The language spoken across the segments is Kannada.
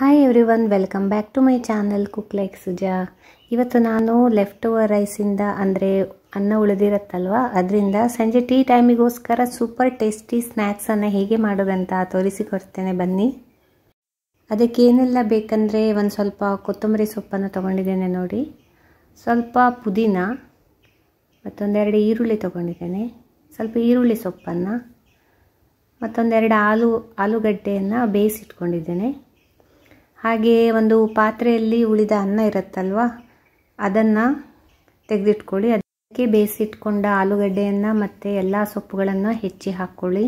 hi everyone welcome back to my channel cook like Suja ಇವತ್ತು ನಾನು ಲೆಫ್ಟ್ ಓವರ್ ರೈಸಿಂದ ಅಂದರೆ ಅನ್ನ ಉಳಿದಿರತ್ತಲ್ವ ಅದರಿಂದ ಸಂಜೆ ಟೀ ಟೈಮಿಗೋಸ್ಕರ ಸೂಪರ್ ಟೇಸ್ಟಿ ಸ್ನ್ಯಾಕ್ಸನ್ನು ಹೇಗೆ ಮಾಡೋದಂತ ತೋರಿಸಿಕೊಡ್ತೇನೆ ಬನ್ನಿ ಅದಕ್ಕೆ ಏನೆಲ್ಲ ಬೇಕಂದರೆ ಒಂದು ಸ್ವಲ್ಪ ಕೊತ್ತಂಬರಿ ಸೊಪ್ಪನ್ನು ತೊಗೊಂಡಿದ್ದೇನೆ ನೋಡಿ ಸ್ವಲ್ಪ ಪುದೀನ ಮತ್ತೊಂದೆರಡು ಈರುಳ್ಳಿ ತೊಗೊಂಡಿದ್ದೇನೆ ಸ್ವಲ್ಪ ಈರುಳ್ಳಿ ಸೊಪ್ಪನ್ನು ಮತ್ತೊಂದೆರಡು ಆಲೂ ಆಲೂಗಡ್ಡೆಯನ್ನು ಬೇಯಿಸಿಟ್ಕೊಂಡಿದ್ದೇನೆ ಹಾಗೆಯೇ ಒಂದು ಪಾತ್ರೆಯಲ್ಲಿ ಉಳಿದ ಅನ್ನ ಇರುತ್ತಲ್ವ ಅದನ್ನು ತೆಗೆದಿಟ್ಕೊಳ್ಳಿ ಅದಕ್ಕೆ ಬೇಯಿಸಿಟ್ಕೊಂಡ ಆಲೂಗಡ್ಡೆಯನ್ನು ಮತ್ತು ಎಲ್ಲ ಸೊಪ್ಪುಗಳನ್ನು ಹೆಚ್ಚಿ ಹಾಕ್ಕೊಳ್ಳಿ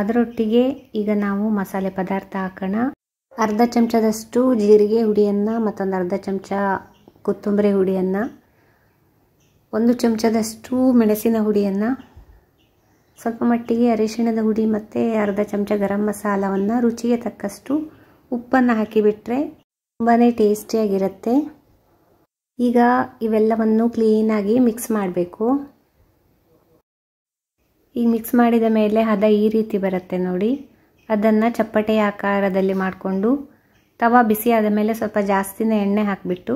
ಅದರೊಟ್ಟಿಗೆ ಈಗ ನಾವು ಮಸಾಲೆ ಪದಾರ್ಥ ಹಾಕೋಣ ಅರ್ಧ ಚಮಚದಷ್ಟು ಜೀರಿಗೆ ಹುಡಿಯನ್ನು ಮತ್ತೊಂದು ಅರ್ಧ ಚಮಚ ಕೊತ್ತಂಬರಿ ಹುಡಿಯನ್ನು ಒಂದು ಚಮಚದಷ್ಟು ಮೆಣಸಿನ ಹುಡಿಯನ್ನು ಸ್ವಲ್ಪ ಮಟ್ಟಿಗೆ ಅರಿಶಿಣದ ಹುಡಿ ಮತ್ತು ಅರ್ಧ ಚಮಚ ಗರಂ ಮಸಾಲವನ್ನು ರುಚಿಗೆ ತಕ್ಕಷ್ಟು ಉಪ್ಪನ್ನು ಹಾಕಿಬಿಟ್ರೆ ತುಂಬಾ ಟೇಸ್ಟಿಯಾಗಿರುತ್ತೆ ಈಗ ಇವೆಲ್ಲವನ್ನು ಕ್ಲೀನಾಗಿ ಮಿಕ್ಸ್ ಮಾಡಬೇಕು ಈಗ ಮಿಕ್ಸ್ ಮಾಡಿದ ಮೇಲೆ ಹದ ಈ ರೀತಿ ಬರುತ್ತೆ ನೋಡಿ ಅದನ್ನು ಚಪ್ಪಟೆ ಆಕಾರದಲ್ಲಿ ಮಾಡಿಕೊಂಡು ತವಾ ಬಿಸಿ ಆದ ಮೇಲೆ ಸ್ವಲ್ಪ ಜಾಸ್ತಿನೇ ಎಣ್ಣೆ ಹಾಕಿಬಿಟ್ಟು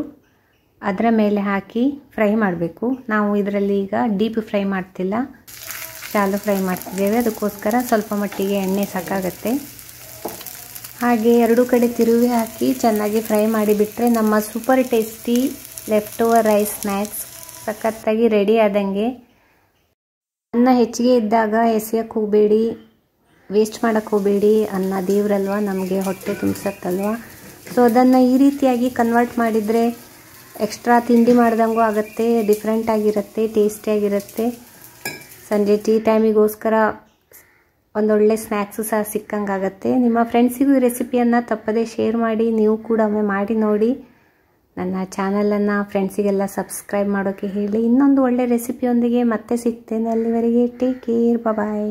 ಅದರ ಮೇಲೆ ಹಾಕಿ ಫ್ರೈ ಮಾಡಬೇಕು ನಾವು ಇದರಲ್ಲಿ ಈಗ ಡೀಪ್ ಫ್ರೈ ಮಾಡ್ತಿಲ್ಲ ಶಾಲು ಫ್ರೈ ಮಾಡ್ತಿದ್ದೇವೆ ಅದಕ್ಕೋಸ್ಕರ ಸ್ವಲ್ಪ ಮಟ್ಟಿಗೆ ಎಣ್ಣೆ ಸಾಕಾಗತ್ತೆ ಹಾಗೆ ಎರಡು ಕಡೆ ತಿರುವಿ ಹಾಕಿ ಚೆನ್ನಾಗಿ ಫ್ರೈ ಮಾಡಿಬಿಟ್ರೆ ನಮ್ಮ super tasty leftover rice snacks ಸಖತ್ತಾಗಿ ರೆಡಿ ಆದಂಗೆ ಅನ್ನ ಹೆಚ್ಚಿಗೆ ಇದ್ದಾಗ ಎಸೆಯಕ್ಕೆ ಹೋಗಬೇಡಿ ವೇಸ್ಟ್ ಮಾಡೋಕ್ಕೆ ಹೋಗಬೇಡಿ ಅನ್ನ ದೇವ್ರಲ್ವ ನಮಗೆ ಹೊಟ್ಟೆ ತುಂಬಿಸತ್ತಲ್ವ ಸೊ ಅದನ್ನು ಈ ರೀತಿಯಾಗಿ ಕನ್ವರ್ಟ್ ಮಾಡಿದರೆ ಎಕ್ಸ್ಟ್ರಾ ತಿಂಡಿ ಮಾಡ್ದಂಗೂ ಆಗುತ್ತೆ ಡಿಫ್ರೆಂಟಾಗಿರುತ್ತೆ ಟೇಸ್ಟಿಯಾಗಿರುತ್ತೆ ಸಂಜೆ ಟೀ ಟೈಮಿಗೋಸ್ಕರ ಒಂದೊಳ್ಳೆ ಸ್ನ್ಯಾಕ್ಸು ಸಹ ಸಿಕ್ಕಂಗಾಗತ್ತೆ ನಿಮ್ಮ ಫ್ರೆಂಡ್ಸಿಗೂ ಈ ರೆಸಿಪಿಯನ್ನು ತಪ್ಪದೇ ಶೇರ್ ಮಾಡಿ ನೀವು ಕೂಡ ಒಮ್ಮೆ ಮಾಡಿ ನೋಡಿ ನನ್ನ ಚಾನಲನ್ನು ಫ್ರೆಂಡ್ಸಿಗೆಲ್ಲ ಸಬ್ಸ್ಕ್ರೈಬ್ ಮಾಡೋಕ್ಕೆ ಹೇಳಿ ಇನ್ನೊಂದು ಒಳ್ಳೆ ರೆಸಿಪಿಯೊಂದಿಗೆ ಮತ್ತೆ ಸಿಗ್ತೇನೆ ಅಲ್ಲಿವರೆಗೆ ಟೇಕ್ ಕೇರ್ ಬಾಯ್